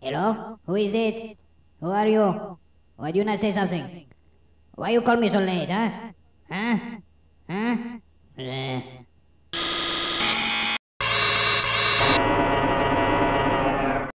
Hello? Who is it? Who are you? Why do you not say something? Why you call me so late, huh? Huh? Huh? Eh.